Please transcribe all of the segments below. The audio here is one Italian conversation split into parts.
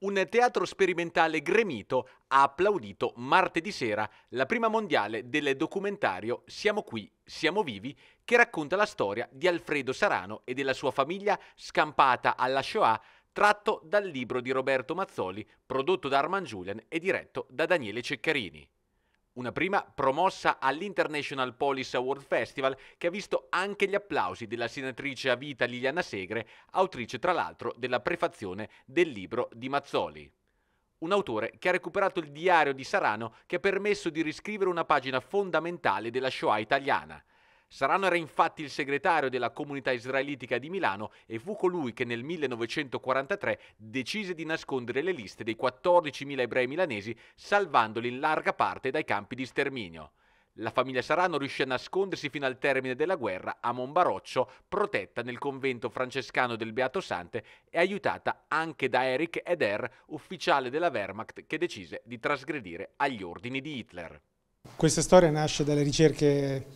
Un teatro sperimentale gremito ha applaudito martedì sera la prima mondiale del documentario Siamo qui, siamo vivi, che racconta la storia di Alfredo Sarano e della sua famiglia scampata alla Shoah, tratto dal libro di Roberto Mazzoli, prodotto da Arman Julian e diretto da Daniele Ceccarini. Una prima promossa all'International Police Award Festival che ha visto anche gli applausi della senatrice a vita Liliana Segre, autrice tra l'altro della prefazione del libro di Mazzoli. Un autore che ha recuperato il diario di Sarano che ha permesso di riscrivere una pagina fondamentale della Shoah italiana – Saran era infatti il segretario della comunità israelitica di Milano e fu colui che nel 1943 decise di nascondere le liste dei 14.000 ebrei milanesi salvandoli in larga parte dai campi di sterminio. La famiglia Sarano riuscì a nascondersi fino al termine della guerra a Monbaroccio, protetta nel convento francescano del Beato Sante e aiutata anche da Eric Eder, ufficiale della Wehrmacht che decise di trasgredire agli ordini di Hitler. Questa storia nasce dalle ricerche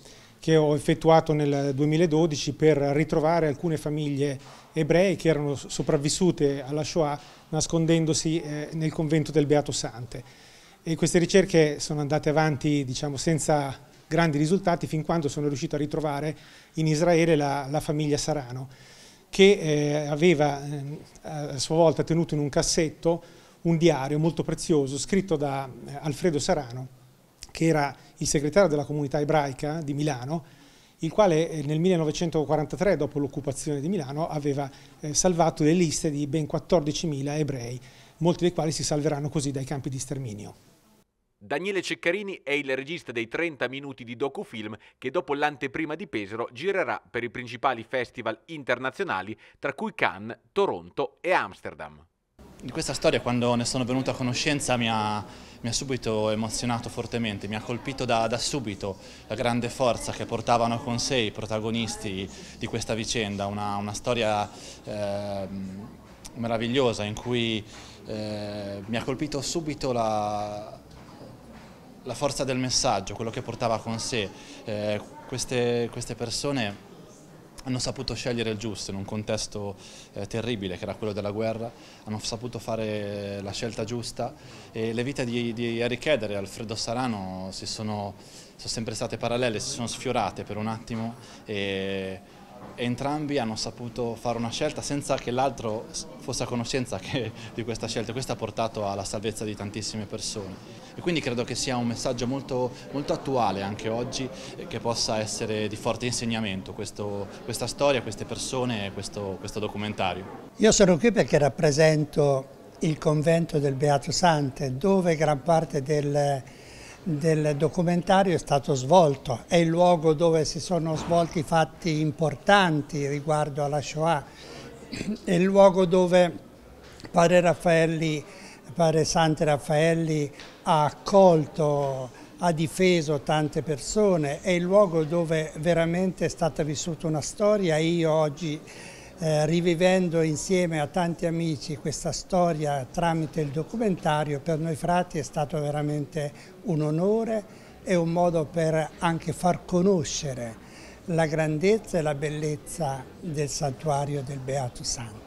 che ho effettuato nel 2012 per ritrovare alcune famiglie ebrei che erano sopravvissute alla Shoah nascondendosi eh, nel convento del Beato Sante. E queste ricerche sono andate avanti diciamo, senza grandi risultati fin quando sono riuscito a ritrovare in Israele la, la famiglia Sarano che eh, aveva eh, a sua volta tenuto in un cassetto un diario molto prezioso scritto da eh, Alfredo Sarano che era il segretario della comunità ebraica di Milano, il quale eh, nel 1943, dopo l'occupazione di Milano, aveva eh, salvato le liste di ben 14.000 ebrei, molti dei quali si salveranno così dai campi di sterminio. Daniele Ceccarini è il regista dei 30 minuti di docufilm che dopo l'anteprima di Pesaro girerà per i principali festival internazionali, tra cui Cannes, Toronto e Amsterdam di questa storia quando ne sono venuto a conoscenza mi ha, mi ha subito emozionato fortemente, mi ha colpito da, da, subito la grande forza che portavano con sé i protagonisti di questa vicenda, una, una storia eh, meravigliosa in cui eh, mi ha colpito subito la, la, forza del messaggio, quello che portava con sé eh, queste, queste persone hanno saputo scegliere il giusto in un contesto eh, terribile che era quello della guerra, hanno saputo fare la scelta giusta e le vite di, di Eric Eder e Alfredo Sarano si sono, sono sempre state parallele, si sono sfiorate per un attimo e entrambi hanno saputo fare una scelta senza che l'altro fosse a conoscenza di questa scelta. Questo ha portato alla salvezza di tantissime persone. E quindi credo che sia un messaggio molto, molto attuale anche oggi, eh, che possa essere di forte insegnamento questo, questa storia, queste persone e questo, questo documentario. Io sono qui perché rappresento il convento del Beato Sante, dove gran parte del del documentario è stato svolto, è il luogo dove si sono svolti fatti importanti riguardo alla Shoah, è il luogo dove padre Raffaelli, padre Sante Raffaelli ha accolto, ha difeso tante persone, è il luogo dove veramente è stata vissuta una storia. Io oggi eh, rivivendo insieme a tanti amici questa storia tramite il documentario, per noi frati è stato veramente un onore e un modo per anche far conoscere la grandezza e la bellezza del santuario del Beato Santo.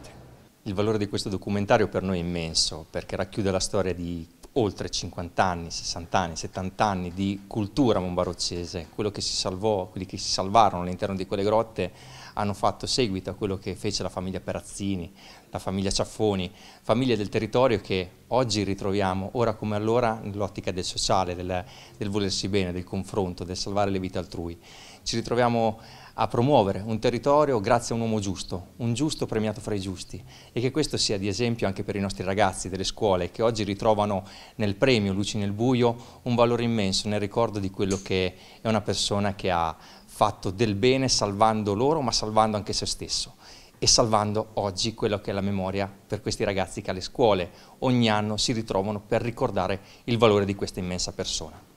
Il valore di questo documentario per noi è immenso perché racchiude la storia di oltre 50 anni, 60 anni, 70 anni di cultura mombaroccese, quello che si salvò, quelli che si salvarono all'interno di quelle grotte hanno fatto seguito a quello che fece la famiglia Perazzini, la famiglia Ciaffoni, famiglie del territorio che oggi ritroviamo, ora come allora, nell'ottica del sociale, del, del volersi bene, del confronto, del salvare le vite altrui. Ci ritroviamo a promuovere un territorio grazie a un uomo giusto, un giusto premiato fra i giusti e che questo sia di esempio anche per i nostri ragazzi delle scuole che oggi ritrovano nel premio Luci nel Buio un valore immenso nel ricordo di quello che è una persona che ha fatto del bene salvando loro ma salvando anche se stesso e salvando oggi quello che è la memoria per questi ragazzi che alle scuole ogni anno si ritrovano per ricordare il valore di questa immensa persona.